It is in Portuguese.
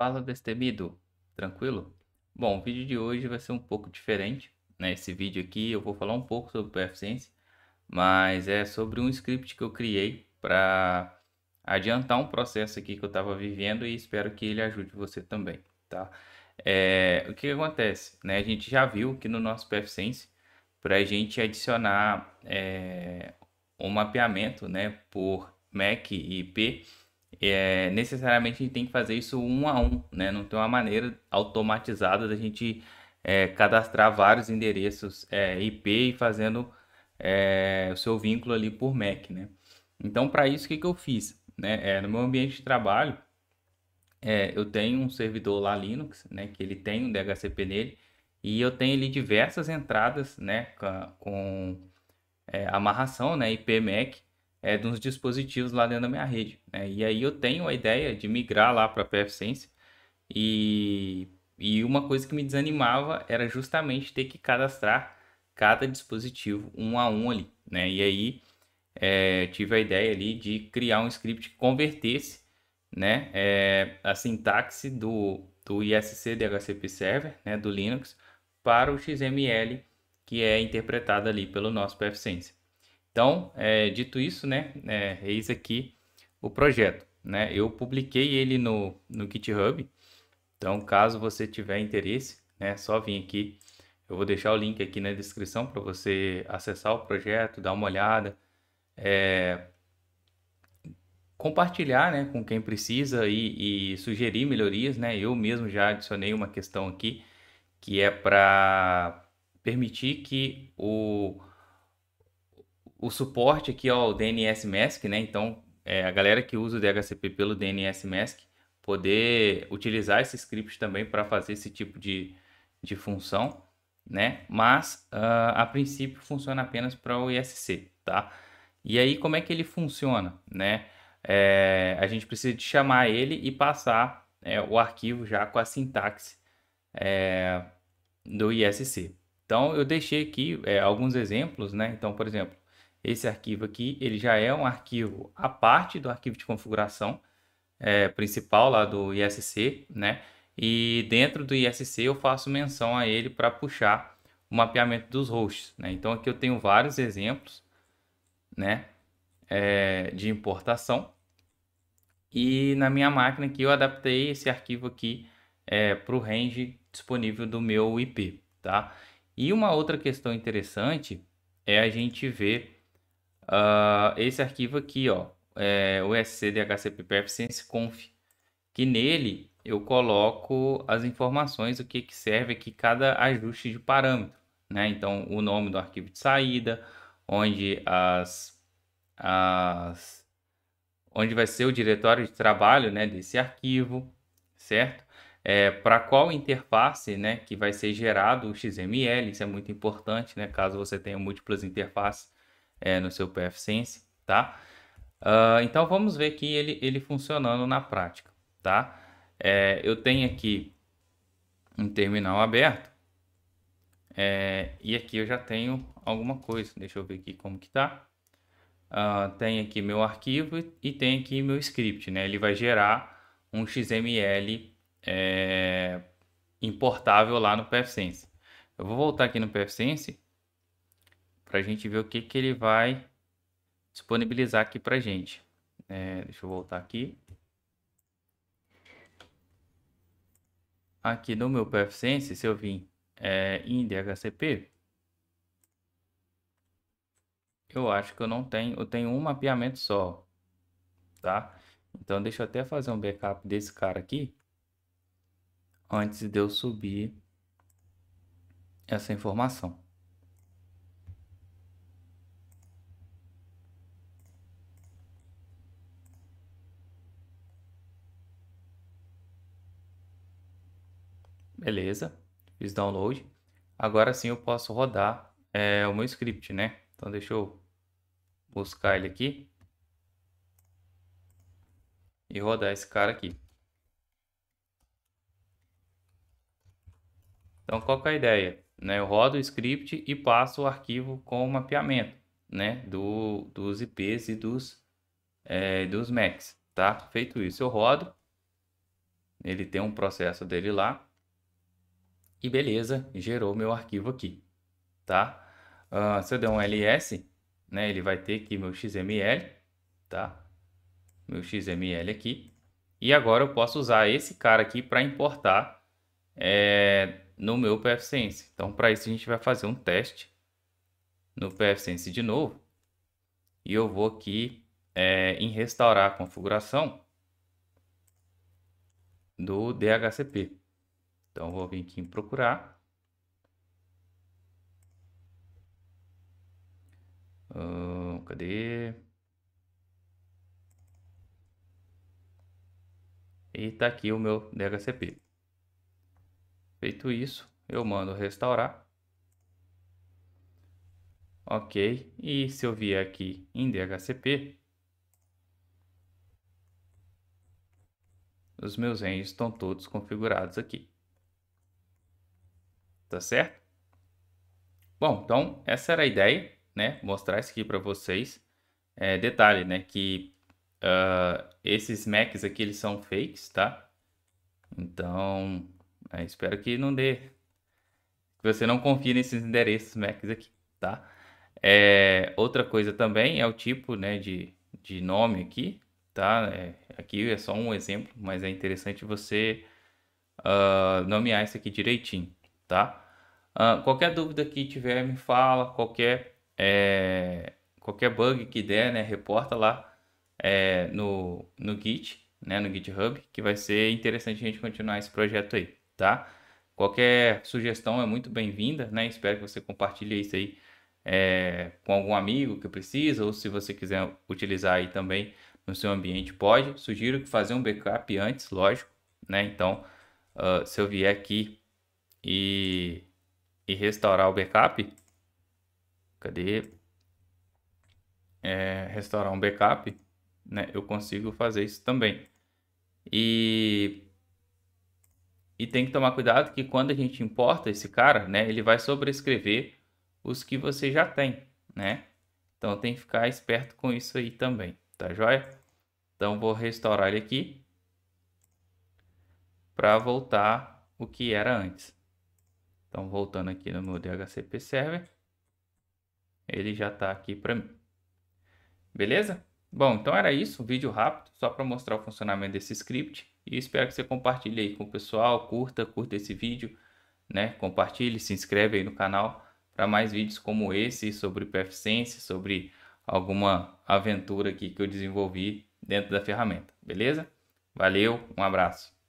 Fala destemido, tranquilo? Bom, o vídeo de hoje vai ser um pouco diferente. Nesse né? vídeo aqui eu vou falar um pouco sobre pfSense mas é sobre um script que eu criei para adiantar um processo aqui que eu estava vivendo e espero que ele ajude você também, tá? É, o que, que acontece? Né? A gente já viu que no nosso pfSense para a gente adicionar é, um mapeamento né, por MAC e IP, é, necessariamente a gente tem que fazer isso um a um, né? Não tem uma maneira automatizada da gente é, cadastrar vários endereços é, IP e fazendo é, o seu vínculo ali por MAC, né? Então, para isso, o que, que eu fiz? Né? É, no meu ambiente de trabalho, é, eu tenho um servidor lá Linux, né? Que ele tem um DHCP nele e eu tenho ali diversas entradas, né? Com, com amarração, né? IP MAC é, dos dispositivos lá dentro da minha rede. Né? E aí eu tenho a ideia de migrar lá para a PFSense e, e uma coisa que me desanimava era justamente ter que cadastrar cada dispositivo um a um ali. Né? E aí é, tive a ideia ali de criar um script que convertesse né, é, a sintaxe do, do ISC DHCP Server, né, do Linux, para o XML que é interpretado ali pelo nosso PFSense. Então, é, dito isso, né, é, eis aqui o projeto. Né? Eu publiquei ele no, no GitHub, então caso você tiver interesse, né, só vir aqui. Eu vou deixar o link aqui na descrição para você acessar o projeto, dar uma olhada, é, compartilhar né, com quem precisa e, e sugerir melhorias. Né? Eu mesmo já adicionei uma questão aqui que é para permitir que o o suporte aqui ao DNS Mask, né? Então, é, a galera que usa o DHCP pelo DNS Mask poder utilizar esse script também para fazer esse tipo de, de função, né? Mas uh, a princípio funciona apenas para o ISC, tá? E aí como é que ele funciona, né? É, a gente precisa de chamar ele e passar é, o arquivo já com a sintaxe é, do ISC. Então eu deixei aqui é, alguns exemplos, né? Então por exemplo esse arquivo aqui, ele já é um arquivo à parte do arquivo de configuração é, principal lá do ISC, né? E dentro do ISC eu faço menção a ele para puxar o mapeamento dos hosts, né? Então aqui eu tenho vários exemplos, né? É, de importação. E na minha máquina aqui eu adaptei esse arquivo aqui é, para o range disponível do meu IP, tá? E uma outra questão interessante é a gente ver uh, esse arquivo aqui, ó, é o sc.dhcppf.senseconf, que nele eu coloco as informações, o que, que serve aqui cada ajuste de parâmetro, né? Então, o nome do arquivo de saída, onde as, as onde vai ser o diretório de trabalho, né, desse arquivo, certo? É, para qual interface né, que vai ser gerado o XML, isso é muito importante, né, caso você tenha múltiplas interfaces, é, no seu PFSense, tá? Uh, então vamos ver aqui ele, ele funcionando na prática, tá? É, eu tenho aqui um terminal aberto é, e aqui eu já tenho alguma coisa. Deixa eu ver aqui como que tá. Uh, tem aqui meu arquivo e tem aqui meu script, né? Ele vai gerar um XML é, importável lá no PFSense. Eu vou voltar aqui no PFSense para a gente ver o que, que ele vai disponibilizar aqui para a gente. É, deixa eu voltar aqui. Aqui no meu PFSense, se eu vim é, em DHCP, eu acho que eu não tenho, eu tenho um mapeamento só, tá? Então deixa eu até fazer um backup desse cara aqui, antes de eu subir essa informação. Beleza, fiz download. Agora sim eu posso rodar é, o meu script, né? Então deixa eu buscar ele aqui. E rodar esse cara aqui. Então qual é a ideia? Né, eu rodo o script e passo o arquivo com o mapeamento né, do, dos IPs e dos, é, dos MACs. Tá? Feito isso, eu rodo. Ele tem um processo dele lá. E beleza, gerou meu arquivo aqui, tá? Uh, se eu der um ls, né, ele vai ter aqui meu xml, tá? Meu xml aqui. E agora eu posso usar esse cara aqui para importar é, no meu PFSense. Então, para isso a gente vai fazer um teste no PFSense de novo. E eu vou aqui é, em restaurar a configuração do DHCP. Então vou vir aqui em procurar. Uh, cadê? E está aqui o meu DHCP. Feito isso, eu mando restaurar. Ok, e se eu vier aqui em DHCP, os meus ranges estão todos configurados aqui tá certo? Bom, então essa era a ideia, né? Mostrar isso aqui para vocês. É, detalhe, né? Que uh, esses Macs aqui eles são fakes, tá? Então, é, espero que não dê, que você não confie nesses endereços Macs aqui, tá? É, outra coisa também é o tipo, né? De, de nome aqui, tá? É, aqui é só um exemplo, mas é interessante você uh, nomear isso aqui direitinho tá? Uh, qualquer dúvida que tiver, me fala. Qualquer, é, qualquer bug que der, né? Reporta lá é, no, no Git, né? No GitHub, que vai ser interessante a gente continuar esse projeto aí, tá? Qualquer sugestão é muito bem-vinda, né? Espero que você compartilhe isso aí é, com algum amigo que precisa, ou se você quiser utilizar aí também no seu ambiente, pode. Sugiro que fazer um backup antes, lógico, né? Então, uh, se eu vier aqui e, e restaurar o backup. Cadê? É, restaurar um backup, né? Eu consigo fazer isso também. E e tem que tomar cuidado que quando a gente importa esse cara, né, ele vai sobrescrever os que você já tem, né? Então tem que ficar esperto com isso aí também, tá joia? Então vou restaurar ele aqui para voltar o que era antes. Então, voltando aqui no meu DHCP Server, ele já está aqui para mim. Beleza? Bom, então era isso, um vídeo rápido, só para mostrar o funcionamento desse script. E espero que você compartilhe aí com o pessoal, curta, curta esse vídeo, né? Compartilhe, se inscreve aí no canal para mais vídeos como esse sobre PFSense, sobre alguma aventura aqui que eu desenvolvi dentro da ferramenta, beleza? Valeu, um abraço.